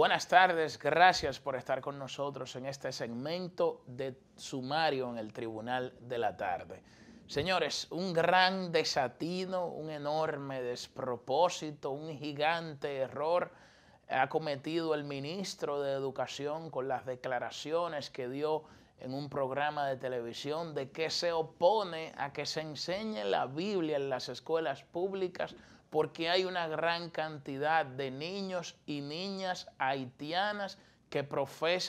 Buenas tardes, gracias por estar con nosotros en este segmento de sumario en el Tribunal de la Tarde. Señores, un gran desatino, un enorme despropósito, un gigante error ha cometido el ministro de Educación con las declaraciones que dio en un programa de televisión de que se opone a que se enseñe la Biblia en las escuelas públicas porque hay una gran cantidad de niños y niñas haitianas que,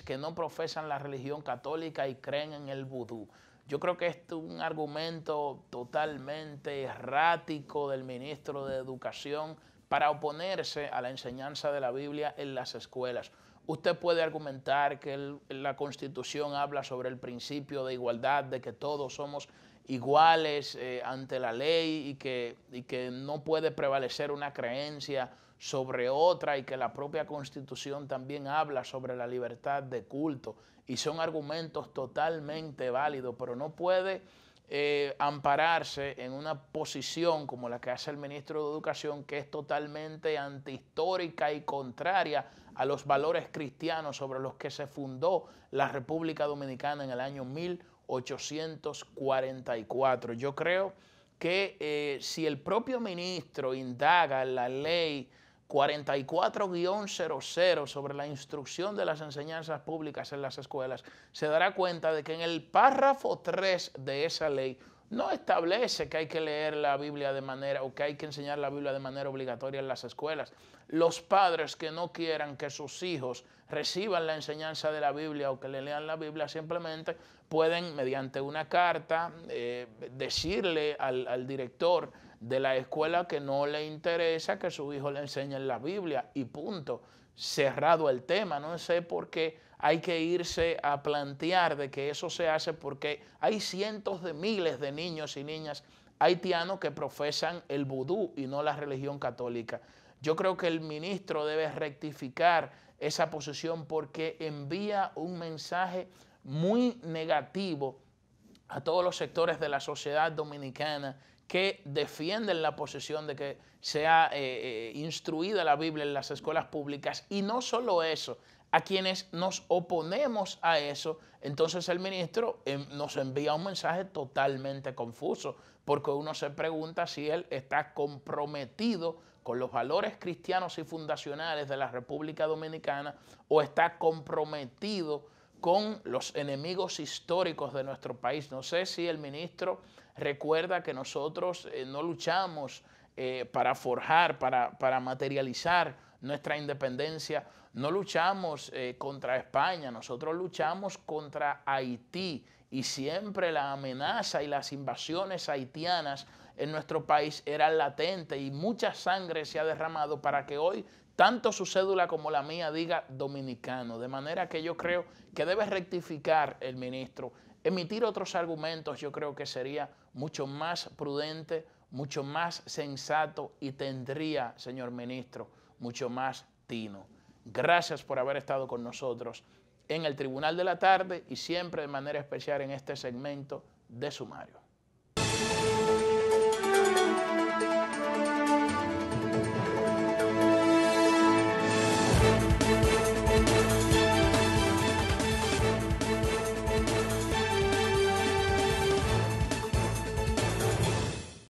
que no profesan la religión católica y creen en el vudú. Yo creo que es un argumento totalmente errático del ministro de Educación para oponerse a la enseñanza de la Biblia en las escuelas. Usted puede argumentar que la Constitución habla sobre el principio de igualdad, de que todos somos iguales eh, ante la ley y que, que no puede prevalecer una creencia sobre otra y que la propia constitución también habla sobre la libertad de culto y son argumentos totalmente válidos, pero no puede eh, ampararse en una posición como la que hace el ministro de Educación que es totalmente antihistórica y contraria a los valores cristianos sobre los que se fundó la República Dominicana en el año mil 844. Yo creo que eh, si el propio ministro indaga la ley 44-00 sobre la instrucción de las enseñanzas públicas en las escuelas, se dará cuenta de que en el párrafo 3 de esa ley no establece que hay que leer la Biblia de manera o que hay que enseñar la Biblia de manera obligatoria en las escuelas. Los padres que no quieran que sus hijos reciban la enseñanza de la Biblia o que le lean la Biblia simplemente pueden mediante una carta eh, decirle al director de la escuela que no le interesa que su hijo le enseñe la Biblia y punto. Cerrado el tema, no sé por qué hay que irse a plantear de que eso se hace porque hay cientos de miles de niños y niñas haitianos que profesan el vudú y no la religión católica. Yo creo que el ministro debe rectificar esa posición porque envía un mensaje muy negativo a todos los sectores de la sociedad dominicana que defienden la posición de que sea eh, eh, instruida la Biblia en las escuelas públicas. Y no solo eso, a quienes nos oponemos a eso, entonces el ministro em, nos envía un mensaje totalmente confuso, porque uno se pregunta si él está comprometido con los valores cristianos y fundacionales de la República Dominicana o está comprometido con los enemigos históricos de nuestro país. No sé si el ministro recuerda que nosotros eh, no luchamos eh, para forjar, para, materializar nuestra independencia, no luchamos eh, contra España, nosotros luchamos contra Haití y siempre la amenaza y las invasiones haitianas en nuestro país eran latentes y mucha sangre se ha derramado para que hoy tanto su cédula como la mía diga dominicano. De manera que yo creo que debe rectificar el ministro. Emitir otros argumentos yo creo que sería mucho más prudente, mucho más sensato y tendría, señor ministro, mucho más tino. Gracias por haber estado con nosotros en el Tribunal de la Tarde y siempre de manera especial en este segmento de sumario.